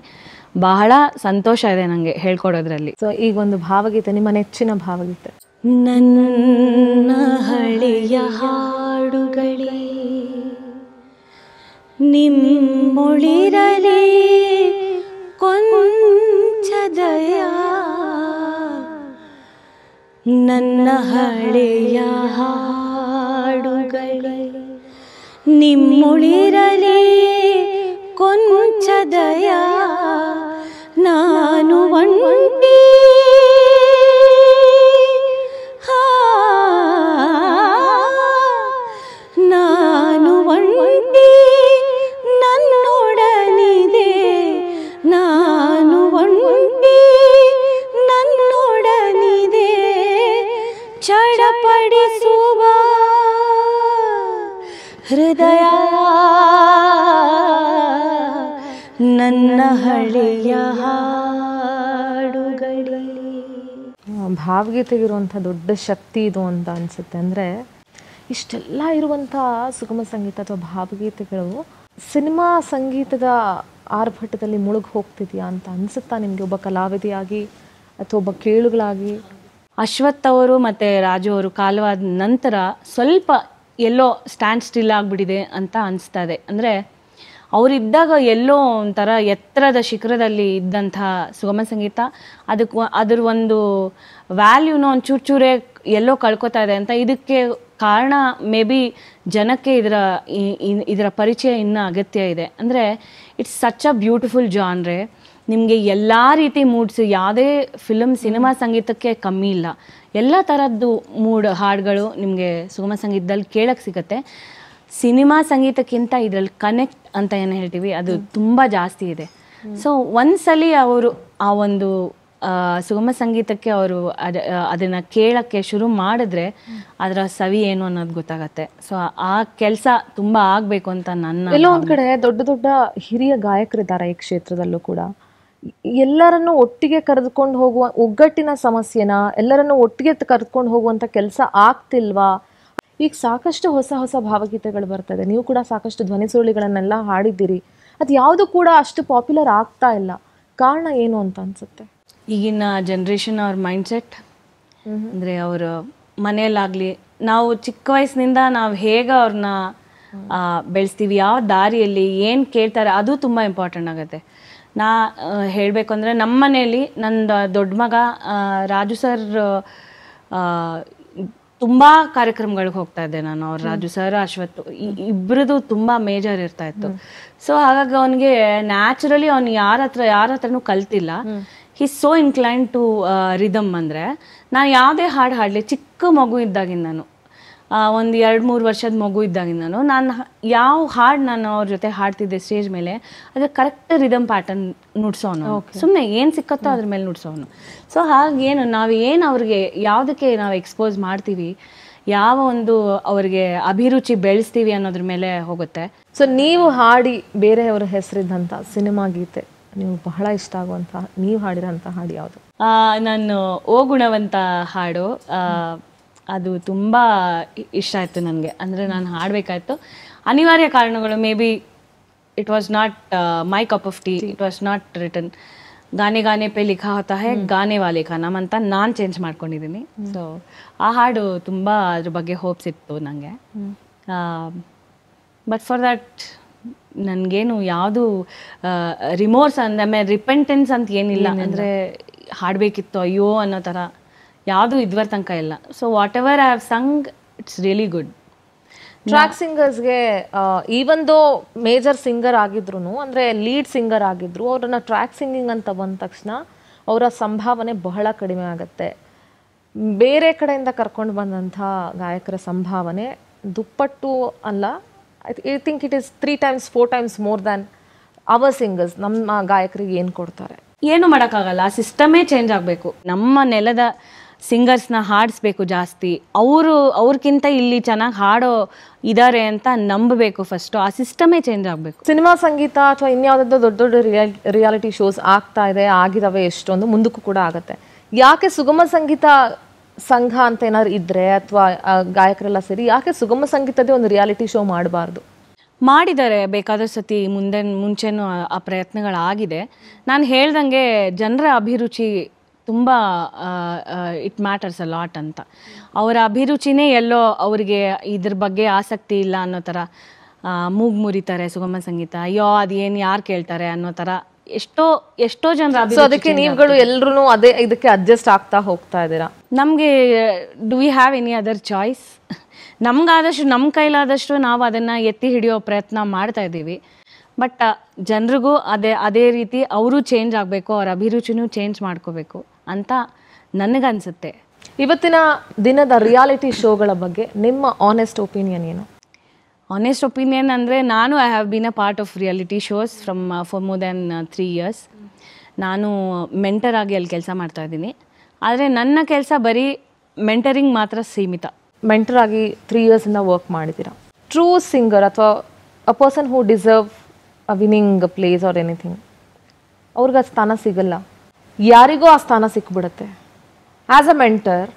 ಬಹಳ ಸಂತೋಷ ಇದೆ ನನಗೆ ಹೇಳ್ಕೊಡೋದ್ರಲ್ಲಿ ಸೊ ಈಗ ಒಂದು ಭಾವಗೀತೆ ನಿಮ್ಮ ನೆಚ್ಚಿನ ಭಾವಗೀತೆ ನನ್ನ ಹಳೆಯ ಹಾಡುಗಳೇ ನಿಮ್ಮೊಳಿರಲಿ ಕೊಂಚದಯ ನನ್ನ ಹಳೆಯ ಹಾಡುಗಳೇ ನಿಮ್ಮೊಳಿರಲಿ ಕೊಂಚದಯ ನಾನು ಒಂಟಿ ನನ್ನ ಹಳೆಯ ಭಾವಗೀತೆಗಿರುವಂಥ ದೊಡ್ಡ ಶಕ್ತಿ ಇದು ಅಂತ ಅನ್ಸುತ್ತೆ ಅಂದ್ರೆ ಇಷ್ಟೆಲ್ಲ ಇರುವಂಥ ಸುಗಮ ಸಂಗೀತ ಅಥವಾ ಭಾವಗೀತೆಗಳು ಸಿನಿಮಾ ಸಂಗೀತದ ಆರ್ಭಟದಲ್ಲಿ ಮುಳುಗಿ ಹೋಗ್ತಿದೆಯಾ ಅಂತ ಅನ್ಸುತ್ತಾ ನಿಮಗೆ ಒಬ್ಬ ಕಲಾವಿದೆಯಾಗಿ ಅಥವಾ ಒಬ್ಬ ಕೇಳುಗಳಾಗಿ ಅಶ್ವಥ್ ಅವರು ಮತ್ತೆ ರಾಜು ಅವರು ಕಾಲವಾದ ನಂತರ ಸ್ವಲ್ಪ ಎಲ್ಲೋ ಸ್ಟ್ಯಾಂಡ್ ಸ್ಟಿಲ್ ಆಗಿಬಿಟ್ಟಿದೆ ಅಂತ ಅನಿಸ್ತಾ ಇದೆ ಅಂದರೆ ಅವರಿದ್ದಾಗ ಎಲ್ಲೋ ಒಂಥರ ಎತ್ತರದ ಶಿಖರದಲ್ಲಿ ಇದ್ದಂಥ ಸುಗಮ ಸಂಗೀತ ಅದಕ್ಕೆ ಅದ್ರ ಒಂದು ವ್ಯಾಲ್ಯೂನ ಒಂದು ಚೂರು ಚೂರೇ ಎಲ್ಲೋ ಕಳ್ಕೊತಾ ಇದೆ ಅಂತ ಇದಕ್ಕೆ ಕಾರಣ ಮೇ ಬಿ ಜನಕ್ಕೆ ಇದರ ಇದರ ಪರಿಚಯ ಇನ್ನೂ ಅಗತ್ಯ ಇದೆ ಅಂದರೆ it's such a beautiful genre ನಿಮಗೆ ಎಲ್ಲ ರೀತಿ ಮೂಡ್ಸ್ ಯಾವುದೇ ಫಿಲಮ್ ಸಿನಿಮಾ ಸಂಗೀತಕ್ಕೆ ಕಮ್ಮಿ ಇಲ್ಲ ಎಲ್ಲ ಥರದ್ದು ಮೂಡ್ ಹಾಡುಗಳು ನಿಮಗೆ ಸುಗಮ ಸಂಗೀತದಲ್ಲಿ ಕೇಳಕ್ಕೆ ಸಿಗತ್ತೆ ಸಿನಿಮಾ ಸಂಗೀತಕ್ಕಿಂತ ಇದ್ರಲ್ಲಿ ಕನೆಕ್ಟ್ ಅಂತ ಏನು ಹೇಳ್ತೀವಿ ಅದು ತುಂಬ ಜಾಸ್ತಿ ಇದೆ ಸೊ ಒಂದ್ಸಲಿ ಅವರು ಆ ಒಂದು ಸುಗಮ ಸಂಗೀತಕ್ಕೆ ಅವರು ಅದ ಅದನ್ನು ಕೇಳೋಕ್ಕೆ ಶುರು ಮಾಡಿದ್ರೆ ಅದರ ಸವಿ ಏನು ಅನ್ನೋದು ಗೊತ್ತಾಗತ್ತೆ ಸೊ ಆ ಕೆಲಸ ತುಂಬ ಆಗಬೇಕು ಅಂತ ನನ್ನ ಎಲ್ಲೋ ಒಂದು ಕಡೆ ದೊಡ್ಡ ದೊಡ್ಡ ಹಿರಿಯ ಗಾಯಕರಿದ್ದಾರೆ ಈ ಕ್ಷೇತ್ರದಲ್ಲೂ ಕೂಡ ಎಲ್ಲರನ್ನು ಒಟ್ಟಿಗೆ ಕರೆದುಕೊಂಡು ಹೋಗುವ ಒಗ್ಗಟ್ಟಿನ ಸಮಸ್ಯೆನ ಎಲ್ಲರನ್ನು ಒಟ್ಟಿಗೆ ಕರೆದುಕೊಂಡು ಹೋಗುವಂಥ ಕೆಲಸ ಆಗ್ತಿಲ್ವಾ ಈಗ ಸಾಕಷ್ಟು ಹೊಸ ಹೊಸ ಭಾವಗೀತೆಗಳು ಬರ್ತದೆ ನೀವು ಕೂಡ ಸಾಕಷ್ಟು ಧ್ವನಿ ಸುರುಳಿಗಳನ್ನೆಲ್ಲ ಹಾಡಿದ್ದೀರಿ ಅದು ಯಾವುದು ಕೂಡ ಅಷ್ಟು ಪಾಪ್ಯುಲರ್ ಆಗ್ತಾ ಇಲ್ಲ ಕಾರಣ ಏನು ಅಂತ ಅನ್ಸುತ್ತೆ ಈಗಿನ ಜನ್ರೇಷನ್ ಅವ್ರ ಮೈಂಡ್ಸೆಟ್ ಅಂದರೆ ಅವರ ಮನೆಯಲ್ಲಾಗಲಿ ನಾವು ಚಿಕ್ಕ ವಯಸ್ಸಿನಿಂದ ನಾವು ಹೇಗೆ ಅವ್ರನ್ನ ಬೆಳೆಸ್ತೀವಿ ಯಾವ ದಾರಿಯಲ್ಲಿ ಏನು ಕೇಳ್ತಾರೆ ಅದು ತುಂಬ ಇಂಪಾರ್ಟೆಂಟ್ ಆಗುತ್ತೆ ನಾ ಹೇಳಬೇಕು ಅಂದರೆ ನಮ್ಮ ಮನೆಯಲ್ಲಿ ನನ್ನ ದೊಡ್ಡ ಮಗ ರಾಜು ಸರ್ ತುಂಬಾ ಕಾರ್ಯಕ್ರಮಗಳಿಗೆ ಹೋಗ್ತಾ ಇದ್ದೆ ನಾನು ಅವ್ರ ರಾಜು ಸರ್ ಅಶ್ವತ್ ಇಬ್ರದು ತುಂಬಾ ಮೇಜರ್ ಇರ್ತಾ ಇತ್ತು ಸೊ ಹಾಗಾಗಿ ಅವನಿಗೆ ನ್ಯಾಚುರಲಿ ಅವ್ನು ಯಾರ ಹತ್ರ ಯಾರ ಹತ್ರನೂ ಕಲ್ತಿಲ್ಲ he so incline to rhythm ಅಂದ್ರೆ ನಾನು ಯಾವುದೇ ಹಾಡು ಹಾಡಲಿ ಚಿಕ್ಕ ಮಗು ಇದ್ದಾಗಿಂದ ನಾನು ಒಂದು ಎರಡು ಮೂರು ವರ್ಷದ ಮಗು ಇದ್ದಾಗಿಂದ ನಾನು ಯಾವ ಹಾಡು ನಾನು ಅವ್ರ ಜೊತೆ ಹಾಡ್ತಿದ್ದೆ ಸ್ಟೇಜ್ ಮೇಲೆ ಅದು ಕರೆಕ್ಟ್ ರಿದಮ್ ಪ್ಯಾಟರ್ನ್ ನುಡ್ಸೋನು ಸುಮ್ಮನೆ ಏನು ಸಿಕ್ಕತ್ತೋ ಅದ್ರ ಮೇಲೆ ನುಡ್ಸೋನು ಸೊ ಹಾಗೇನು ನಾವು ಏನು ಅವ್ರಿಗೆ ಯಾವುದಕ್ಕೆ ನಾವು ಎಕ್ಸ್ಪೋಸ್ ಮಾಡ್ತೀವಿ ಯಾವ ಒಂದು ಅವರಿಗೆ ಅಭಿರುಚಿ ಬೆಳೆಸ್ತೀವಿ ಅನ್ನೋದ್ರ ಮೇಲೆ ಹೋಗುತ್ತೆ ಸೊ ನೀವು ಹಾಡಿ ಬೇರೆಯವರ ಹೆಸರಿದ್ದಂಥ ಸಿನಿಮಾ ಗೀತೆ ನೀವು ಬಹಳ ಇಷ್ಟ ಆಗುವಂತಹ ನೀವು ಹಾಡಿರೋ ಹಾಡು ಯಾವುದು ನಾನು ಓ ಗುಣವಂತ ಹಾಡು ಅದು ತುಂಬ ಇಷ್ಟ ಆಯಿತು ನನಗೆ ಅಂದರೆ ನಾನು ಹಾಡಬೇಕಾಯ್ತು ಅನಿವಾರ್ಯ ಕಾರಣಗಳು maybe it was not my cup of tea it was not written ಗಾನೆ ಗಾನೆ ಪೇ ಲಿಖಾ ಹೋತಾ ಹೇ ಗಾನೆ ವಾಲೆ ಖಾ ನಮ್ ಅಂತ ನಾನು ಚೇಂಜ್ ಮಾಡ್ಕೊಂಡಿದ್ದೀನಿ ಸೊ ಆ ಹಾಡು ತುಂಬ ಅದ್ರ ಬಗ್ಗೆ ಹೋಪ್ಸ್ ಇತ್ತು ನನಗೆ ಬಟ್ ಫಾರ್ ದ್ಯಾಟ್ ನನಗೇನು ಯಾವುದು ರಿಮೋರ್ಸ್ ಅಂದ ಆಮೇಲೆ ರಿಪೆಂಟೆನ್ಸ್ ಅಂತ ಏನಿಲ್ಲ ಅಂದರೆ ಹಾಡಬೇಕಿತ್ತು ಅಯ್ಯೋ ಅನ್ನೋ ಥರ ಯಾವುದು ಇದುವರೆ ತನಕ ಇಲ್ಲ so whatever I have sung it's really good track ಸಿಂಗರ್ಸ್ಗೆ ಈವನ್ ದೋ ಮೇಜರ್ ಸಿಂಗರ್ ಆಗಿದ್ರು ಅಂದ್ರೆ ಲೀಡ್ ಸಿಂಗರ್ ಆಗಿದ್ರು ಅವ್ರನ್ನ ಟ್ರ್ಯಾಕ್ ಸಿಂಗಿಂಗ್ ಅಂತ ಬಂದ ತಕ್ಷಣ ಅವರ ಸಂಭಾವನೆ ಬಹಳ ಕಡಿಮೆ ಆಗುತ್ತೆ ಬೇರೆ ಕಡೆಯಿಂದ ಕರ್ಕೊಂಡು ಬಂದಂಥ ಗಾಯಕರ ಸಂಭಾವನೆ ದುಪ್ಪಟ್ಟು ಅಲ್ಲ I think it is three times four times more than our singers ನಮ್ಮ ಗಾಯಕರಿಗೆ ಏನು ಕೊಡ್ತಾರೆ ಏನು ಮಾಡೋಕ್ಕಾಗಲ್ಲ ಆ ಸಿಸ್ಟಮೇ ಚೇಂಜ್ ಆಗಬೇಕು ನಮ್ಮ ನೆಲದ ಸಿಂಗರ್ಸ್ನ ಹಾಡಿಸ್ಬೇಕು ಜಾಸ್ತಿ ಅವರು ಅವ್ರಕ್ಕಿಂತ ಇಲ್ಲಿ ಚೆನ್ನಾಗಿ ಹಾಡೋ ಇದ್ದಾರೆ ಅಂತ ನಂಬಬೇಕು ಫಸ್ಟು ಆ ಸಿಸ್ಟಮೇ ಚೇಂಜ್ ಆಗಬೇಕು ಸಿನಿಮಾ ಸಂಗೀತ ಅಥವಾ ಇನ್ಯಾವುದೋ ದೊಡ್ಡ ದೊಡ್ಡ ರಿಯಾಲಿಟಿ ಶೋಸ್ ಆಗ್ತಾ ಇದೆ ಆಗಿದಾವೆ ಎಷ್ಟೊಂದು ಮುಂದಕ್ಕೂ ಕೂಡ ಆಗುತ್ತೆ ಯಾಕೆ ಸುಗಮ ಸಂಗೀತ ಸಂಘ ಅಂತ ಏನಾದ್ರು ಇದ್ರೆ ಅಥವಾ ಗಾಯಕರೆಲ್ಲ ಸೇರಿ ಯಾಕೆ ಸುಗಮ ಸಂಗೀತದೇ ಒಂದು ರಿಯಾಲಿಟಿ ಶೋ ಮಾಡಬಾರ್ದು ಮಾಡಿದ್ದಾರೆ ಬೇಕಾದಷ್ಟು ಸತಿ ಮುಂದೆ ಮುಂಚೆನೂ ಆ ಪ್ರಯತ್ನಗಳಾಗಿದೆ ನಾನು ಹೇಳ್ದಂಗೆ ಜನರ ಅಭಿರುಚಿ ತುಂಬ ಇಟ್ ಮ್ಯಾಟರ್ಸ್ ಅ ಲಾಟ್ ಅಂತ ಅವರ ಅಭಿರುಚಿನೇ ಎಲ್ಲೋ ಅವರಿಗೆ ಇದ್ರ ಬಗ್ಗೆ ಆಸಕ್ತಿ ಇಲ್ಲ ಅನ್ನೋ ಥರ ಮೂಗ್ ಮುರಿತಾರೆ ಸುಗಮ ಸಂಗೀತ ಅಯ್ಯೋ ಅದೇನು ಯಾರು ಕೇಳ್ತಾರೆ ಅನ್ನೋ ಥರ ಎಷ್ಟೋ ಎಷ್ಟೋ ಜನರ ಅದಕ್ಕೆ ನೀವುಗಳು ಎಲ್ಲರೂ ಅದೇ ಇದಕ್ಕೆ ಅಡ್ಜಸ್ಟ್ ಆಗ್ತಾ ಹೋಗ್ತಾ ಇದ್ದೀರಾ ನಮಗೆ do we have any other choice ನಮ್ಗಾದಷ್ಟು ನಮ್ಮ ಕೈಲಾದಷ್ಟು ನಾವು ಅದನ್ನು ಎತ್ತಿ ಹಿಡಿಯೋ ಪ್ರಯತ್ನ ಮಾಡ್ತಾ ಇದ್ದೀವಿ ಬಟ್ ಜನರಿಗೂ ಅದೇ ಅದೇ ರೀತಿ ಅವರು ಚೇಂಜ್ ಆಗಬೇಕು ಅವ್ರ ಅಭಿರುಚಿನೂ ಚೇಂಜ್ ಮಾಡ್ಕೋಬೇಕು ಅಂತ ನನಗನ್ಸುತ್ತೆ ಇವತ್ತಿನ ದಿನದ ರಿಯಾಲಿಟಿ ಶೋಗಳ ಬಗ್ಗೆ ನಿಮ್ಮ ಆನೆಸ್ಟ್ ಒಪಿನಿಯನ್ ಏನು ಆನೆಸ್ಟ್ ಒಪಿನಿಯನ್ ಅಂದರೆ ನಾನು I have been a part of reality shows from for more than three years ನಾನು ಮೆಂಟರ್ ಆಗಿ ಅಲ್ಲಿ ಕೆಲಸ ಮಾಡ್ತಾ ಇದ್ದೀನಿ ಆದರೆ ನನ್ನ ಕೆಲಸ ಬರೀ ಮೆಂಟರಿಂಗ್ ಮಾತ್ರ ಸೀಮಿತ ಮೆಂಟರ್ ಆಗಿ ತ್ರೀ ಇಯರ್ಸಿಂದ ವರ್ಕ್ ಮಾಡಿದ್ದೀರಾ ಟ್ರೂ ಸಿಂಗರ್ ಅಥವಾ a person who deserve a winning place or anything ಅವ್ರಿಗೆ ಸ್ಥಾನ ಸಿಗಲ್ಲ ಯಾರಿಗೂ ಆ ಸ್ಥಾನ ಸಿಕ್ಬಿಡತ್ತೆ ಆಸ್ ಅ ಮೆಂಟರ್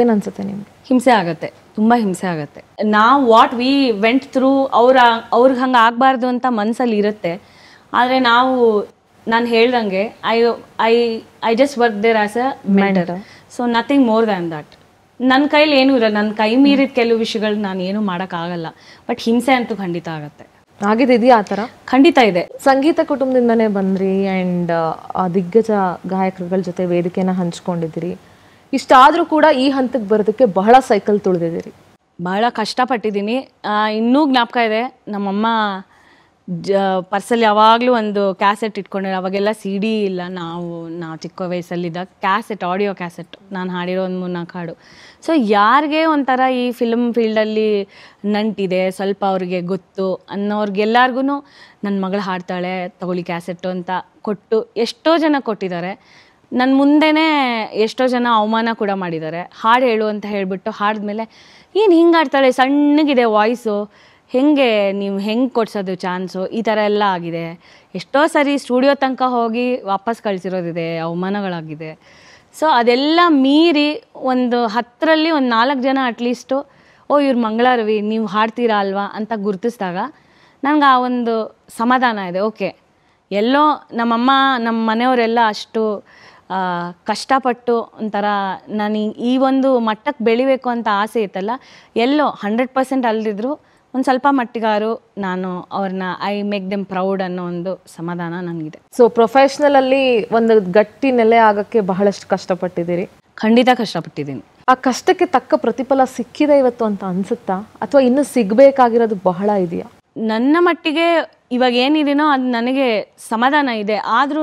ಏನನ್ಸುತ್ತೆ ನಿಮ್ಗೆ ಹಿಂಸೆ ಆಗುತ್ತೆ ತುಂಬ ಹಿಂಸೆ ಆಗುತ್ತೆ ನಾವು ವಾಟ್ ವಿ ವೆಂಟ್ ಥ್ರೂ ಅವ್ರ ಅವ್ರಿಗೆ ಹಂಗೆ ಆಗಬಾರ್ದು ಅಂತ ಮನಸ್ಸಲ್ಲಿ ಇರುತ್ತೆ ಆದರೆ ನಾವು ನಾನು ಹೇಳ್ದಂಗೆ I I I just work there as a mentor so nothing more than that ನನ್ನ ಕೈಲಿ ಏನೂ ಇರಲ್ಲ ನನ್ನ ಕೈ ಮೀರಿದ ಕೆಲವು ವಿಷಯಗಳು ನಾನು ಏನೂ ಮಾಡೋಕ್ಕಾಗಲ್ಲ ಬಟ್ ಹಿಂಸೆ ಅಂತೂ ಖಂಡಿತ ಆಗುತ್ತೆ ಆಗಿದಿದಿ ಆ ಥರ ಖಂಡಿತ ಇದೆ ಸಂಗೀತ ಕುಟುಂಬದಿಂದನೇ ಬಂದ್ರಿ ಅಂಡ್ ದಿಗ್ಗಜ ಗಾಯಕರುಗಳ ಜೊತೆ ವೇದಿಕೆನ ಹಂಚ್ಕೊಂಡಿದ್ದೀರಿ ಇಷ್ಟಾದ್ರೂ ಕೂಡ ಈ ಹಂತಕ್ಕೆ ಬರೋದಕ್ಕೆ ಬಹಳ ಸೈಕಲ್ ತುಳಿದಿದ್ದೀರಿ ಬಹಳ ಕಷ್ಟಪಟ್ಟಿದ್ದೀನಿ ಇನ್ನೂ ಜ್ಞಾಪಕ ಇದೆ ನಮ್ಮಮ್ಮ ಪರ್ಸಲ್ಲಿ ಯಾವಾಗಲೂ ಒಂದು ಕ್ಯಾಸೆಟ್ ಇಟ್ಕೊಂಡಿರೋ ಅವಾಗೆಲ್ಲ ಸಿ ಡಿ ಇಲ್ಲ ನಾವು ನಾವು ಚಿಕ್ಕ ವಯಸ್ಸಲ್ಲಿದ್ದ ಕ್ಯಾಸೆಟ್ ಆಡಿಯೋ ಕ್ಯಾಸೆಟ್ ನಾನು ಹಾಡಿರೋ ಒಂದು ಮೂರ್ನಾಲ್ಕು ಹಾಡು ಸೊ ಯಾರಿಗೆ ಒಂಥರ ಈ ಫಿಲ್ಮ್ ಫೀಲ್ಡಲ್ಲಿ ನಂಟಿದೆ ಸ್ವಲ್ಪ ಅವ್ರಿಗೆ ಗೊತ್ತು ಅನ್ನೋರ್ಗೆಲ್ಲರಿಗೂ ನನ್ನ ಮಗಳು ಹಾಡ್ತಾಳೆ ತಗೊಳ್ಳಿ ಕ್ಯಾಸೆಟ್ಟು ಅಂತ ಕೊಟ್ಟು ಎಷ್ಟೋ ಜನ ಕೊಟ್ಟಿದ್ದಾರೆ ನನ್ನ ಮುಂದೆನೇ ಎಷ್ಟೋ ಜನ ಅವಮಾನ ಕೂಡ ಮಾಡಿದ್ದಾರೆ ಹಾಡು ಹೇಳು ಅಂತ ಹೇಳಿಬಿಟ್ಟು ಹಾಡಿದ್ಮೇಲೆ ಏನು ಹಿಂಗೆ ಹಾಡ್ತಾಳೆ ಸಣ್ಣಗಿದೆ ವಾಯ್ಸು ಹೇಗೆ ನೀವು ಹೆಂಗೆ ಕೊಡ್ಸೋದು ಚಾನ್ಸು ಈ ಥರ ಎಲ್ಲ ಆಗಿದೆ ಎಷ್ಟೋ ಸರಿ ಸ್ಟುಡಿಯೋ ತನಕ ಹೋಗಿ ವಾಪಸ್ ಕಳಿಸಿರೋದಿದೆ ಅವಮಾನಗಳಾಗಿದೆ ಸೊ ಅದೆಲ್ಲ ಮೀರಿ ಒಂದು ಹತ್ತರಲ್ಲಿ ಒಂದು ನಾಲ್ಕು ಜನ ಅಟ್ಲೀಸ್ಟು ಓ ಇವ್ರು ಮಂಗಳಾರವಿ ನೀವು ಹಾಡ್ತೀರಾ ಅಲ್ವಾ ಅಂತ ಗುರುತಿಸಿದಾಗ ನನಗೆ ಆ ಒಂದು ಸಮಾಧಾನ ಇದೆ ಓಕೆ ಎಲ್ಲೋ ನಮ್ಮಮ್ಮ ನಮ್ಮ ಮನೆಯವರೆಲ್ಲ ಅಷ್ಟು ಕಷ್ಟಪಟ್ಟು ಒಂಥರ ನಾನು ಈ ಒಂದು ಮಟ್ಟಕ್ಕೆ ಬೆಳಿಬೇಕು ಅಂತ ಆಸೆ ಇತ್ತಲ್ಲ ಎಲ್ಲೋ ಹಂಡ್ರೆಡ್ ಪರ್ಸೆಂಟ್ ಅಲ್ದಿದ್ರು ಒಂದು ಸ್ವಲ್ಪ ಮಟ್ಟಿಗಾರು ನಾನು ಅವ್ರನ್ನ ಐ ಮೇಕ್ ದೆಮ್ ಪ್ರೌಡ್ ಅನ್ನೋ ಒಂದು ಸಮಾಧಾನ ನನಗಿದೆ ಸೊ ಪ್ರೊಫೆಷ್ನಲ್ ಅಲ್ಲಿ ಒಂದು ಗಟ್ಟಿ ನೆಲೆ ಆಗಕ್ಕೆ ಬಹಳಷ್ಟು ಕಷ್ಟಪಟ್ಟಿದ್ದೀರಿ ಖಂಡಿತ ಕಷ್ಟಪಟ್ಟಿದ್ದೀನಿ ಆ ಕಷ್ಟಕ್ಕೆ ತಕ್ಕ ಪ್ರತಿಫಲ ಸಿಕ್ಕಿದೆ ಇವತ್ತು ಅಂತ ಅನ್ಸುತ್ತಾ ಅಥವಾ ಇನ್ನೂ ಸಿಗಬೇಕಾಗಿರೋದು ಬಹಳ ಇದೆಯಾ ನನ್ನ ಮಟ್ಟಿಗೆ ಇವಾಗ ಏನಿದೆನೋ ಅದು ನನಗೆ ಸಮಾಧಾನ ಇದೆ ಆದ್ರೂ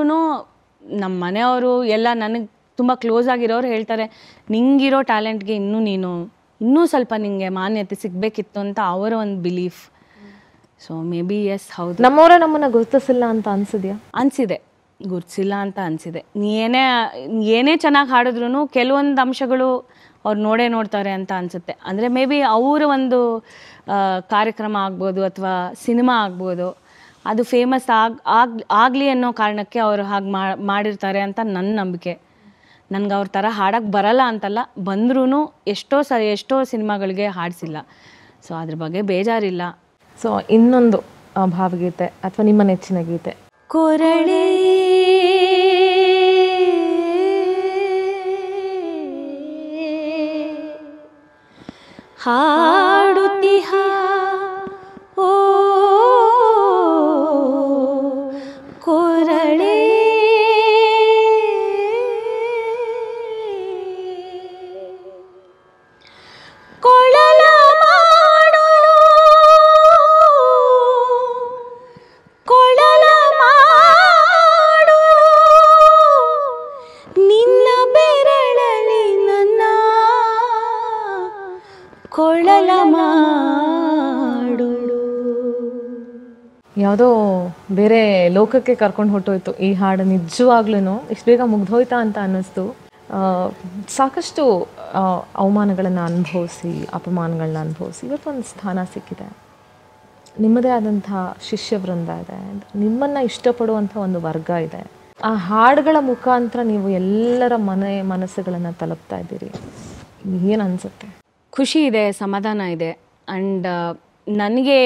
ನಮ್ಮ ಮನೆಯವರು ಎಲ್ಲ ನನಗೆ ತುಂಬ ಕ್ಲೋಸ್ ಆಗಿರೋರು ಹೇಳ್ತಾರೆ ನಿಂಗಿರೋ ಟ್ಯಾಲೆಂಟ್ಗೆ ಇನ್ನೂ ನೀನು ಇನ್ನೂ ಸ್ವಲ್ಪ ನಿಮಗೆ ಮಾನ್ಯತೆ ಸಿಗಬೇಕಿತ್ತು ಅಂತ ಅವರ ಒಂದು belief so maybe yes ಹೌದು ನಮ್ಮವರ ನಮ್ಮನ್ನು ಗುರುತಿಸಿಲ್ಲ ಅಂತ ಅನಿಸಿದೆಯಾ ಅನಿಸಿದೆ ಗುರುತಿಸಿಲ್ಲ ಅಂತ ಅನಿಸಿದೆ ಏನೇ ಏನೇ ಚೆನ್ನಾಗಿ ಹಾಡಿದ್ರು ಕೆಲವೊಂದು ಅಂಶಗಳು ಅವ್ರು ನೋಡೇ ನೋಡ್ತಾರೆ ಅಂತ ಅನಿಸುತ್ತೆ ಅಂದರೆ ಮೇ ಬಿ ಅವರ ಒಂದು ಕಾರ್ಯಕ್ರಮ ಆಗ್ಬೋದು ಅಥವಾ ಸಿನಿಮಾ ಆಗ್ಬೋದು ಅದು ಫೇಮಸ್ ಆಗ ಆಗಲಿ ಅನ್ನೋ ಕಾರಣಕ್ಕೆ ಅವರು ಹಾಗೆ ಮಾಡಿರ್ತಾರೆ ಅಂತ ನನ್ನ ನಂಬಿಕೆ ನನ್ಗೆ ಅವ್ರ ಥರ ಹಾಡಕ್ಕೆ ಬರಲ್ಲ ಅಂತಲ್ಲ ಬಂದ್ರೂ ಎಷ್ಟೋ ಸರಿ ಎಷ್ಟೋ ಸಿನಿಮಾಗಳಿಗೆ ಹಾಡಿಸಿಲ್ಲ ಸೊ ಅದ್ರ ಬಗ್ಗೆ ಬೇಜಾರಿಲ್ಲ ಸೊ ಇನ್ನೊಂದು ಭಾವಗೀತೆ ಅಥವಾ ನಿಮ್ಮ ನೆಚ್ಚಿನ ಗೀತೆ ಕೊರಳಿ ಹಾ ಯಾವುದೋ ಬೇರೆ ಲೋಕಕ್ಕೆ ಕರ್ಕೊಂಡು ಹೊಟ್ಟೋಯ್ತು ಈ ಹಾಡು ನಿಜವಾಗ್ಲೂ ಇಷ್ಟು ಬೇಗ ಮುಗ್ದೋಯ್ತಾ ಅಂತ ಅನ್ನಿಸ್ತು ಸಾಕಷ್ಟು ಅವಮಾನಗಳನ್ನು ಅನುಭವಿಸಿ ಅಪಮಾನಗಳನ್ನ ಅನುಭವಿಸಿ ಇವತ್ತೊಂದು ಸ್ಥಾನ ಸಿಕ್ಕಿದೆ ನಿಮ್ಮದೇ ಆದಂತಹ ಶಿಷ್ಯ ವೃಂದ ಇದೆ ನಿಮ್ಮನ್ನ ಇಷ್ಟಪಡುವಂಥ ಒಂದು ವರ್ಗ ಇದೆ ಆ ಹಾಡುಗಳ ಮುಖಾಂತರ ನೀವು ಎಲ್ಲರ ಮನೆ ಮನಸ್ಸುಗಳನ್ನ ತಲುಪ್ತಾ ಇದ್ದೀರಿ ಏನು ಅನ್ಸುತ್ತೆ ಖುಷಿ ಇದೆ ಸಮಾಧಾನ ಇದೆ ಆ್ಯಂಡ್ ನನಗೆ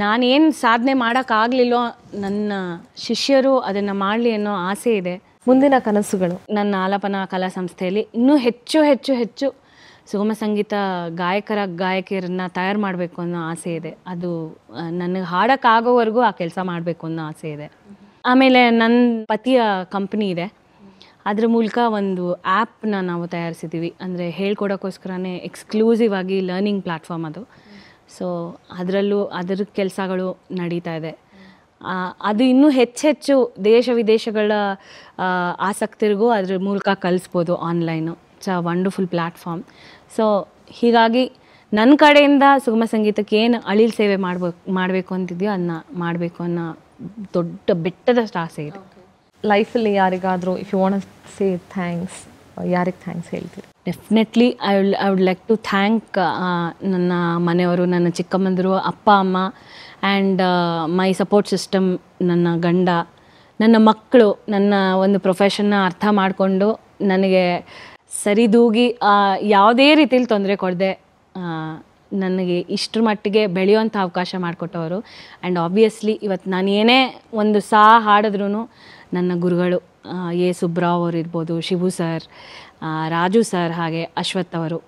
ನಾನೇನು ಸಾಧನೆ ಮಾಡೋಕ್ಕಾಗಲಿಲ್ಲೋ ನನ್ನ ಶಿಷ್ಯರು ಅದನ್ನು ಮಾಡಲಿ ಅನ್ನೋ ಆಸೆ ಇದೆ ಮುಂದಿನ ಕನಸುಗಳು ನನ್ನ ಆಲಪನ ಕಲಾ ಸಂಸ್ಥೆಯಲ್ಲಿ ಇನ್ನೂ ಹೆಚ್ಚು ಹೆಚ್ಚು ಹೆಚ್ಚು ಸುಗಮ ಸಂಗೀತ ಗಾಯಕರ ಗಾಯಕಿಯರನ್ನ ತಯಾರು ಮಾಡಬೇಕು ಅನ್ನೋ ಆಸೆ ಇದೆ ಅದು ನನಗೆ ಹಾಡೋಕ್ಕಾಗೋವರೆಗೂ ಆ ಕೆಲಸ ಮಾಡಬೇಕು ಅನ್ನೋ ಆಸೆ ಇದೆ ಆಮೇಲೆ ನನ್ನ ಪತಿಯ ಕಂಪ್ನಿ ಇದೆ ಅದ್ರ ಮೂಲಕ ಒಂದು ಆ್ಯಪ್ನ ನಾವು ತಯಾರಿಸಿದ್ದೀವಿ ಅಂದರೆ ಹೇಳ್ಕೊಡೋಕ್ಕೋಸ್ಕರನೇ ಎಕ್ಸ್ಕ್ಲೂಸಿವ್ ಆಗಿ ಲರ್ನಿಂಗ್ ಪ್ಲ್ಯಾಟ್ಫಾರ್ಮ್ ಅದು ಸೊ ಅದರಲ್ಲೂ ಅದರ ಕೆಲಸಗಳು ನಡೀತಾ ಇದೆ ಅದು ಇನ್ನೂ ಹೆಚ್ಚೆಚ್ಚು ದೇಶ ವಿದೇಶಗಳ ಆಸಕ್ತಿರಿಗೂ ಅದ್ರ ಮೂಲಕ ಕಲಿಸ್ಬೋದು online it's a wonderful platform so ಹೀಗಾಗಿ ನನ್ನ ಕಡೆಯಿಂದ ಸುಗಮ ಸಂಗೀತಕ್ಕೆ ಏನು ಅಳಿಲ್ ಸೇವೆ ಮಾಡ್ಬೇಕು ಮಾಡಬೇಕು ಅಂತಿದೆಯೋ ಅದನ್ನ ಮಾಡಬೇಕು ಅನ್ನೋ ದೊಡ್ಡ ಬೆಟ್ಟದಷ್ಟು ಆಸೆ ಇದೆ ಲೈಫಲ್ಲಿ ಯಾರಿಗಾದರೂ if you want say thanks ಯಾರಿಗೆ ಥ್ಯಾಂಕ್ಸ್ ಹೇಳ್ತೀವಿ definitely I will I would like to thank ನನ್ನ ಮನೆಯವರು ನನ್ನ ಚಿಕ್ಕಮ್ಮಂದರು ಅಪ್ಪ ಅಮ್ಮ ಆ್ಯಂಡ್ ಮೈ ಸಪೋರ್ಟ್ ಸಿಸ್ಟಮ್ ನನ್ನ ಗಂಡ ನನ್ನ ಮಕ್ಕಳು ನನ್ನ ಒಂದು ಪ್ರೊಫೆಷನ್ನ ಅರ್ಥ ಮಾಡಿಕೊಂಡು ನನಗೆ ಸರಿದೂಗಿ ಯಾವುದೇ ರೀತಿಯಲ್ಲಿ ತೊಂದರೆ ಕೊಡದೆ ನನಗೆ ಇಷ್ಟರ ಮಟ್ಟಿಗೆ ಬೆಳೆಯುವಂಥ ಅವಕಾಶ ಮಾಡಿಕೊಟ್ಟವರು ಆ್ಯಂಡ್ ಆಬ್ವಿಯಸ್ಲಿ ಇವತ್ತು ನಾನು ಏನೇ ಒಂದು ಸಾ ಹಾಡಿದ್ರೂ ನನ್ನ ಗುರುಗಳು ಎ ಸುಬ್ರಾವ್ ಇರ್ಬೋದು ಶಿವು ಸರ್ ರಾಜು ಸರ್ ಹಾಗೆ ಅಶ್ವಥ್ ಅವರು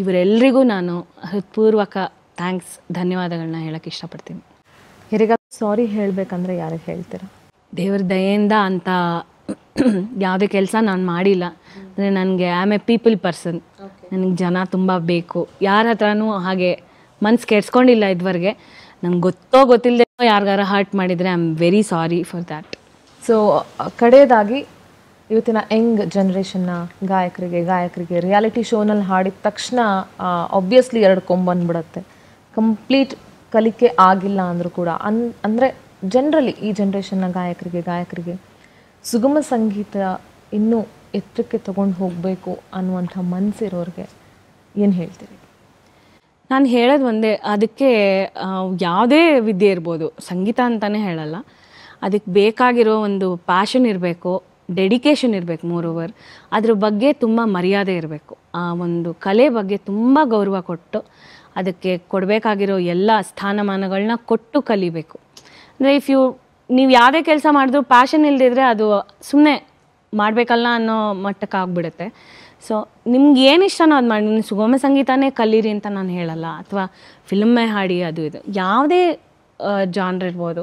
ಇವರೆಲ್ಲರಿಗೂ ನಾನು ಹೃತ್ಪೂರ್ವಕ ಥ್ಯಾಂಕ್ಸ್ ಧನ್ಯವಾದಗಳನ್ನ ಹೇಳೋಕ್ಕೆ ಇಷ್ಟಪಡ್ತೀನಿ ಯಾರಿಗ ಸಾರಿ ಹೇಳಬೇಕಂದ್ರೆ ಯಾರಿಗೆ ಹೇಳ್ತೀರ ದೇವ್ರ ದಯೆಯಿಂದ ಅಂತ ಯಾವುದೇ ಕೆಲಸ ನಾನು ಮಾಡಿಲ್ಲ ಅಂದರೆ ನನಗೆ ಆಮ್ ಎ ಪೀಪಲ್ ಪರ್ಸನ್ ನನಗೆ ಜನ ತುಂಬ ಬೇಕು ಯಾರ ಹತ್ರನೂ ಹಾಗೆ ಮನ್ಸು ಕೆಡ್ಸ್ಕೊಂಡಿಲ್ಲ ಇದುವರೆಗೆ ನಂಗೆ ಗೊತ್ತೋ ಗೊತ್ತಿಲ್ಲದೆ ಯಾರಿಗಾರ ಹರ್ಟ್ ಮಾಡಿದರೆ I am very sorry for that so ಕಡೆಯದಾಗಿ ಇವತ್ತಿನ ಯಂಗ್ ಜನ್ರೇಷನ್ನ ಗಾಯಕರಿಗೆ ಗಾಯಕರಿಗೆ ರಿಯಾಲಿಟಿ ಶೋನಲ್ಲಿ ಹಾಡಿದ ತಕ್ಷಣ ಆಬ್ವಿಯಸ್ಲಿ ಎರಡು ಕೊಂಬಂದ್ಬಿಡತ್ತೆ ಕಂಪ್ಲೀಟ್ ಕಲಿಕೆ ಆಗಿಲ್ಲ ಅಂದರೂ ಕೂಡ ಅನ್ ಅಂದರೆ ಜನರಲಿ ಈ ಜನ್ರೇಷನ್ನ ಗಾಯಕರಿಗೆ ಗಾಯಕರಿಗೆ ಸುಗಮ ಸಂಗೀತ ಇನ್ನೂ ಎತ್ತರಕ್ಕೆ ತಗೊಂಡು ಹೋಗಬೇಕು ಅನ್ನುವಂಥ ಮನಸ್ಸಿರೋರಿಗೆ ಏನು ಹೇಳ್ತೀರಿ ನಾನು ಹೇಳೋದು ಒಂದೇ ಅದಕ್ಕೆ ಯಾವುದೇ ವಿದ್ಯೆ ಇರ್ಬೋದು ಸಂಗೀತ ಅಂತಲೇ ಹೇಳಲ್ಲ ಅದಕ್ಕೆ ಬೇಕಾಗಿರೋ ಒಂದು ಪ್ಯಾಷನ್ ಇರಬೇಕು ಡೆಡಿಕೇಶನ್ ಇರಬೇಕು ಓವರ್ ಅದ್ರ ಬಗ್ಗೆ ತುಂಬ ಮರ್ಯಾದೆ ಇರಬೇಕು ಆ ಒಂದು ಕಲೆ ಬಗ್ಗೆ ತುಂಬ ಗೌರವ ಕೊಟ್ಟು ಅದಕ್ಕೆ ಕೊಡಬೇಕಾಗಿರೋ ಎಲ್ಲ ಸ್ಥಾನಮಾನಗಳನ್ನ ಕೊಟ್ಟು ಕಲಿಬೇಕು ಅಂದರೆ ಇಫ್ ಯು ನೀವು ಯಾವುದೇ ಕೆಲಸ ಮಾಡಿದ್ರು ಪ್ಯಾಷನ್ ಇಲ್ಲದಿದ್ರೆ ಅದು ಸುಮ್ಮನೆ ಮಾಡಬೇಕಲ್ಲ ಅನ್ನೋ ಮಟ್ಟಕ್ಕೆ ಆಗ್ಬಿಡುತ್ತೆ ಸೊ ನಿಮ್ಗೆ ಏನು ಇಷ್ಟನೋ ಅದು ಮಾಡಿ ನೀನು ಸುಗಮ ಸಂಗೀತನೇ ಕಲೀರಿ ಅಂತ ನಾನು ಹೇಳಲ್ಲ ಅಥವಾ ಫಿಲ್ಮೇ ಹಾಡಿ ಅದು ಇದು ಯಾವುದೇ ಜಾನ್ರ್ ಇರ್ಬೋದು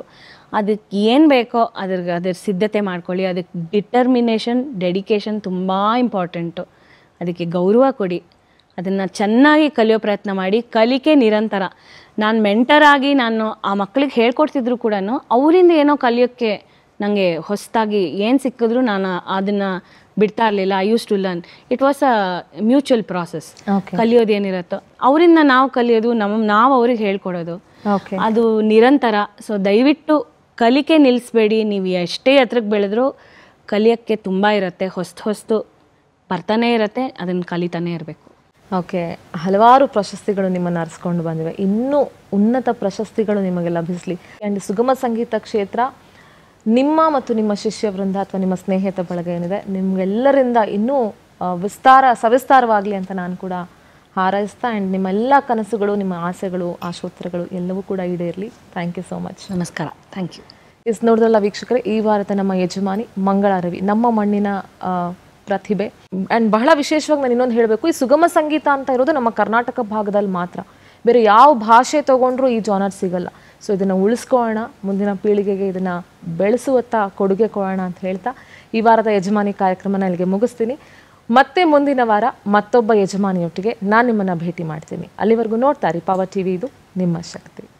ಅದಕ್ಕೆ ಏನು ಬೇಕೋ ಅದ್ರಿಗೆ ಅದ್ರ ಸಿದ್ಧತೆ ಮಾಡ್ಕೊಳ್ಳಿ ಅದಕ್ಕೆ ಡಿಟರ್ಮಿನೇಷನ್ ಡೆಡಿಕೇಶನ್ ತುಂಬ ಇಂಪಾರ್ಟೆಂಟು ಅದಕ್ಕೆ ಗೌರವ ಕೊಡಿ ಅದನ್ನು ಚೆನ್ನಾಗಿ ಕಲಿಯೋ ಪ್ರಯತ್ನ ಮಾಡಿ ಕಲಿಕೆ ನಿರಂತರ ನಾನು ಆಗಿ ನಾನು ಆ ಮಕ್ಕಳಿಗೆ ಹೇಳ್ಕೊಡ್ತಿದ್ರು ಕೂಡ ಅವರಿಂದ ಏನೋ ಕಲಿಯೋಕ್ಕೆ ನನಗೆ ಹೊಸದಾಗಿ ಏನು ಸಿಕ್ಕಿದ್ರು ನಾನು ಅದನ್ನು ಬಿಡ್ತಾ ಇರಲಿಲ್ಲ I use to learn it was a mutual process ಕಲಿಯೋದೇನಿರುತ್ತೋ ಅವರಿಂದ ನಾವು ಕಲಿಯೋದು ನಮ್ಮ ನಾವು ಅವ್ರಿಗೆ ಹೇಳ್ಕೊಡೋದು ಅದು ನಿರಂತರ ಸೊ ದಯವಿಟ್ಟು ಕಲಿಕೆ ನಿಲ್ಲಿಸಬೇಡಿ ನೀವು ಎಷ್ಟೇ ಎತ್ತರಕ್ಕೆ ಬೆಳೆದರೂ ಕಲಿಯೋಕ್ಕೆ ತುಂಬ ಇರುತ್ತೆ ಹೊಸ್ತು ಹೊಸ್ತು ಬರ್ತಾನೆ ಇರುತ್ತೆ ಅದನ್ನು ಕಲಿತಾನೆ ಇರಬೇಕು ಓಕೆ ಹಲವಾರು ಪ್ರಶಸ್ತಿಗಳು ನಿಮ್ಮನ್ನು ಅರ್ಸ್ಕೊಂಡು ಬಂದಿವೆ ಇನ್ನೂ ಉನ್ನತ ಪ್ರಶಸ್ತಿಗಳು ನಿಮಗೆ ಲಭಿಸಲಿ ಆ್ಯಂಡ್ ಸುಗಮ ಸಂಗೀತ ಕ್ಷೇತ್ರ ನಿಮ್ಮ ಮತ್ತು ನಿಮ್ಮ ಶಿಷ್ಯ ವೃಂದ ಅಥವಾ ನಿಮ್ಮ ಸ್ನೇಹಿತ ಬಳಗ ಏನಿದೆ ನಿಮಗೆಲ್ಲರಿಂದ ಇನ್ನೂ ವಿಸ್ತಾರ ಸವಿಸ್ತಾರವಾಗಲಿ ಅಂತ ನಾನು ಕೂಡ ಹಾರೈಸ್ತಾ ಅಂಡ್ ನಿಮ್ಮೆಲ್ಲ ಕನಸುಗಳು ನಿಮ್ಮ ಆಸೆಗಳು ಆಶೋತ್ತರಗಳು ಎಲ್ಲವೂ ಕೂಡ ಈಡೇರಲಿ ಥ್ಯಾಂಕ್ ಯು ಸೋ ಮಚ್ ನಮಸ್ಕಾರ ಥ್ಯಾಂಕ್ ಯು ಇಸ್ ನೋಡಿದ್ರಲ್ಲ ವೀಕ್ಷಕರೇ ಈ ವಾರದ ನಮ್ಮ ಯಜಮಾನಿ ಮಂಗಳ ರವಿ ನಮ್ಮ ಮಣ್ಣಿನ ಪ್ರತಿಭೆ ಆ್ಯಂಡ್ ಬಹಳ ವಿಶೇಷವಾಗಿ ನಾನು ಇನ್ನೊಂದು ಹೇಳಬೇಕು ಈ ಸುಗಮ ಸಂಗೀತ ಅಂತ ಇರೋದು ನಮ್ಮ ಕರ್ನಾಟಕ ಭಾಗದಲ್ಲಿ ಮಾತ್ರ ಬೇರೆ ಯಾವ ಭಾಷೆ ತಗೊಂಡ್ರೂ ಈ ಜಾನರ್ ಸಿಗಲ್ಲ ಸೊ ಇದನ್ನು ಉಳಿಸ್ಕೊಳ್ಳೋಣ ಮುಂದಿನ ಪೀಳಿಗೆಗೆ ಇದನ್ನು ಬೆಳೆಸುವತ್ತ ಕೊಡುಗೆ ಕೊಡೋಣ ಅಂತ ಹೇಳ್ತಾ ಈ ವಾರದ ಯಜಮಾನಿ ಕಾರ್ಯಕ್ರಮನ ಇಲ್ಲಿಗೆ ಮುಗಿಸ್ತೀನಿ ಮತ್ತೆ ಮುಂದಿನ ವಾರ ಮತ್ತೊಬ್ಬ ಯಜಮಾನಿಯೊಟ್ಟಿಗೆ ನಾನು ನಿಮ್ಮನ್ನು ಭೇಟಿ ಮಾಡ್ತೀನಿ ಅಲ್ಲಿವರೆಗೂ ನೋಡ್ತಾ ರೀ ಪವರ್ ಟಿ ವಿ ಇದು ನಿಮ್ಮ ಶಕ್ತಿ